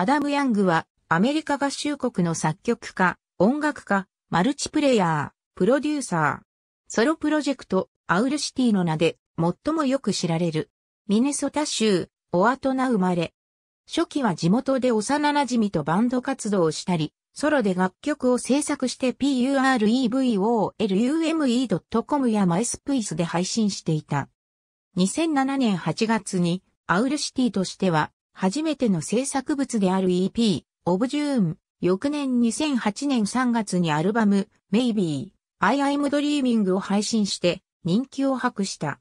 アダム・ヤングは、アメリカ合衆国の作曲家、音楽家、マルチプレイヤー、プロデューサー、ソロプロジェクト、アウルシティの名で、最もよく知られる、ミネソタ州、オアトナ生まれ。初期は地元で幼馴染とバンド活動をしたり、ソロで楽曲を制作して p u r e v o l u m e c o m やマイスプイスで配信していた。2007年8月にアウルシティとしては初めての制作物である EP、オブジューン、翌年2008年3月にアルバム、Maybe, I am Dreaming を配信して人気を博した。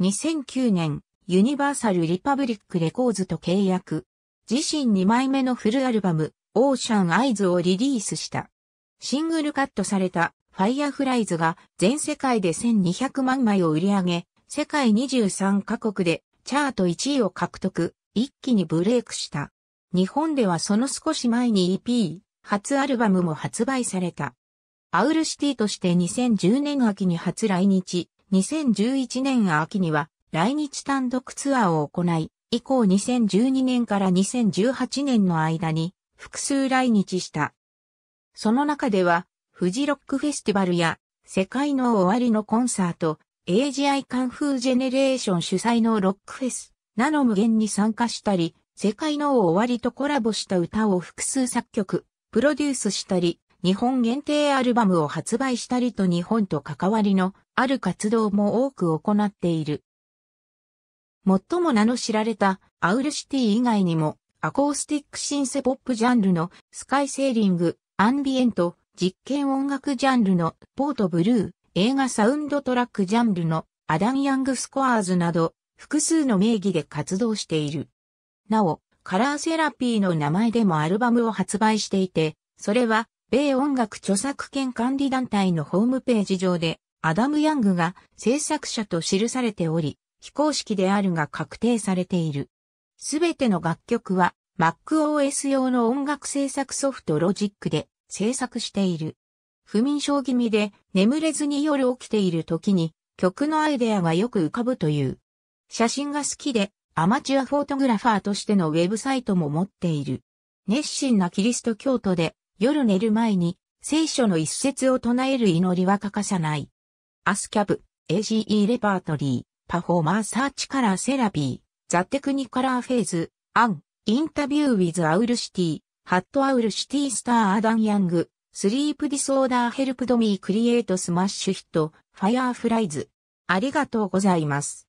2009年、ユニバーサル・リパブリック・レコーズと契約。自身2枚目のフルアルバム、オーシャン・アイズをリリースした。シングルカットされた、ファイアフライズが全世界で1200万枚を売り上げ、世界23カ国でチャート1位を獲得。一気にブレイクした。日本ではその少し前に EP、初アルバムも発売された。アウルシティとして2010年秋に初来日、2011年秋には来日単独ツアーを行い、以降2012年から2018年の間に複数来日した。その中では、フジロックフェスティバルや世界の終わりのコンサート、AGI カンフージェネレーション主催のロックフェス、なの無限に参加したり、世界の終わりとコラボした歌を複数作曲、プロデュースしたり、日本限定アルバムを発売したりと日本と関わりのある活動も多く行っている。最も名の知られたアウルシティ以外にもアコースティックシンセポップジャンルのスカイセーリング、アンビエント、実験音楽ジャンルのポートブルー、映画サウンドトラックジャンルのアダン・ヤングスコアーズなど複数の名義で活動している。なお、カラーセラピーの名前でもアルバムを発売していて、それは、米音楽著作権管理団体のホームページ上で、アダム・ヤングが制作者と記されており、非公式であるが確定されている。すべての楽曲は MacOS 用の音楽制作ソフトロジックで制作している。不眠症気味で眠れずに夜起きている時に曲のアイデアがよく浮かぶという写真が好きで、アマチュアフォトグラファーとしてのウェブサイトも持っている。熱心なキリスト教徒で、夜寝る前に、聖書の一節を唱える祈りは欠かさない。アスキャブ、AGE レパートリー、パフォーマーサーチカラーセラピー、ザテクニカラーフェーズ、アン、インタビューウィズアウルシティ、ハットアウルシティスターアダンヤング、スリープディソーダーヘルプドミークリエイトスマッシュヒット、ファイアーフライズ。ありがとうございます。